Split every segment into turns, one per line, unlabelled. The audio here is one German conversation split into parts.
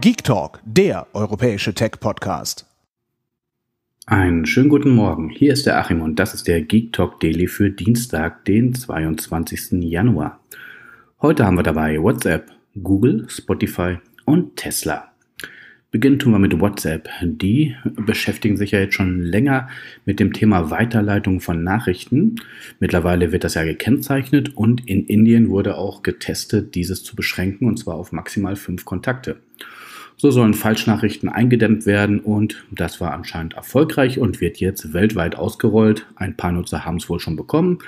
Geek Talk, der europäische Tech-Podcast. Einen schönen guten Morgen. Hier ist der Achim und das ist der Geek Talk Daily für Dienstag, den 22. Januar. Heute haben wir dabei WhatsApp, Google, Spotify und Tesla. Beginnen tun wir mit WhatsApp. Die beschäftigen sich ja jetzt schon länger mit dem Thema Weiterleitung von Nachrichten. Mittlerweile wird das ja gekennzeichnet und in Indien wurde auch getestet, dieses zu beschränken und zwar auf maximal fünf Kontakte. So sollen Falschnachrichten eingedämmt werden und das war anscheinend erfolgreich und wird jetzt weltweit ausgerollt. Ein paar Nutzer haben es wohl schon bekommen,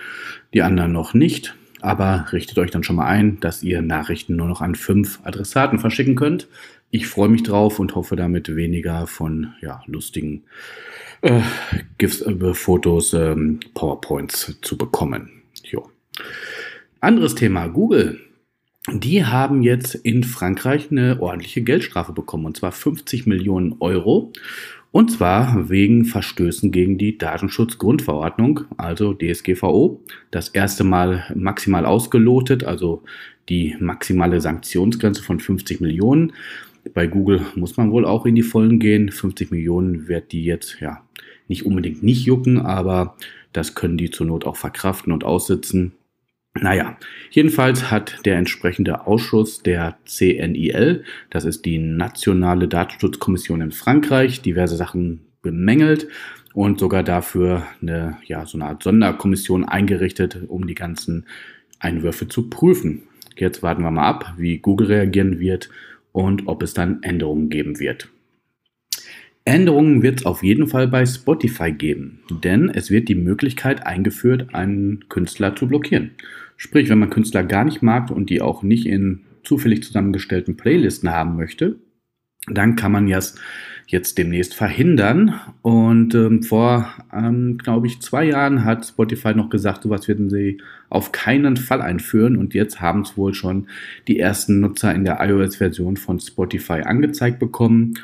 die anderen noch nicht aber richtet euch dann schon mal ein, dass ihr Nachrichten nur noch an fünf Adressaten verschicken könnt. Ich freue mich drauf und hoffe damit weniger von ja, lustigen äh, GIFs, äh, Fotos, äh, PowerPoints zu bekommen. Jo. Anderes Thema, Google. Die haben jetzt in Frankreich eine ordentliche Geldstrafe bekommen, und zwar 50 Millionen Euro und zwar wegen Verstößen gegen die Datenschutzgrundverordnung, also DSGVO. Das erste Mal maximal ausgelotet, also die maximale Sanktionsgrenze von 50 Millionen. Bei Google muss man wohl auch in die Vollen gehen. 50 Millionen wird die jetzt ja nicht unbedingt nicht jucken, aber das können die zur Not auch verkraften und aussitzen. Naja, jedenfalls hat der entsprechende Ausschuss der CNIL, das ist die Nationale Datenschutzkommission in Frankreich, diverse Sachen bemängelt und sogar dafür eine, ja, so eine Art Sonderkommission eingerichtet, um die ganzen Einwürfe zu prüfen. Jetzt warten wir mal ab, wie Google reagieren wird und ob es dann Änderungen geben wird. Änderungen wird es auf jeden Fall bei Spotify geben, denn es wird die Möglichkeit eingeführt, einen Künstler zu blockieren. Sprich, wenn man Künstler gar nicht mag und die auch nicht in zufällig zusammengestellten Playlisten haben möchte, dann kann man das jetzt demnächst verhindern. Und ähm, vor, ähm, glaube ich, zwei Jahren hat Spotify noch gesagt, sowas werden sie auf keinen Fall einführen. Und jetzt haben es wohl schon die ersten Nutzer in der iOS-Version von Spotify angezeigt bekommen.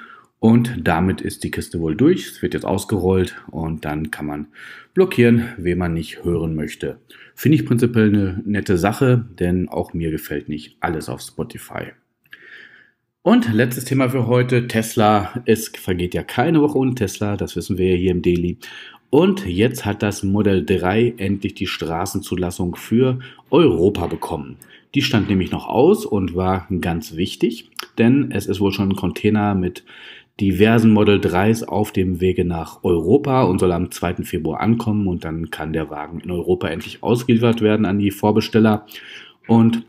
Und damit ist die Kiste wohl durch. Es wird jetzt ausgerollt und dann kann man blockieren, wen man nicht hören möchte. Finde ich prinzipiell eine nette Sache, denn auch mir gefällt nicht alles auf Spotify. Und letztes Thema für heute, Tesla. Es vergeht ja keine Woche ohne Tesla, das wissen wir ja hier im Daily. Und jetzt hat das Model 3 endlich die Straßenzulassung für Europa bekommen. Die stand nämlich noch aus und war ganz wichtig, denn es ist wohl schon ein Container mit diversen Model 3s auf dem Wege nach Europa und soll am 2. Februar ankommen und dann kann der Wagen in Europa endlich ausgeliefert werden an die Vorbesteller. Und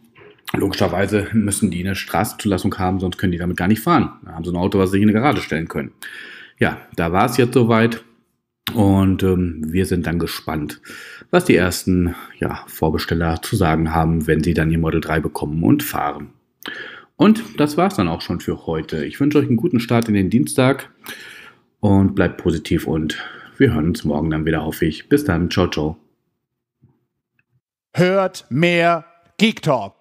logischerweise müssen die eine Straßenzulassung haben, sonst können die damit gar nicht fahren. Da haben sie ein Auto, was sie in eine Garage stellen können. Ja, da war es jetzt soweit. Und ähm, wir sind dann gespannt, was die ersten ja, Vorbesteller zu sagen haben, wenn sie dann ihr Model 3 bekommen und fahren. Und das war es dann auch schon für heute. Ich wünsche euch einen guten Start in den Dienstag und bleibt positiv und wir hören uns morgen dann wieder, hoffe ich. Bis dann, ciao, ciao. Hört mehr Geek Talk.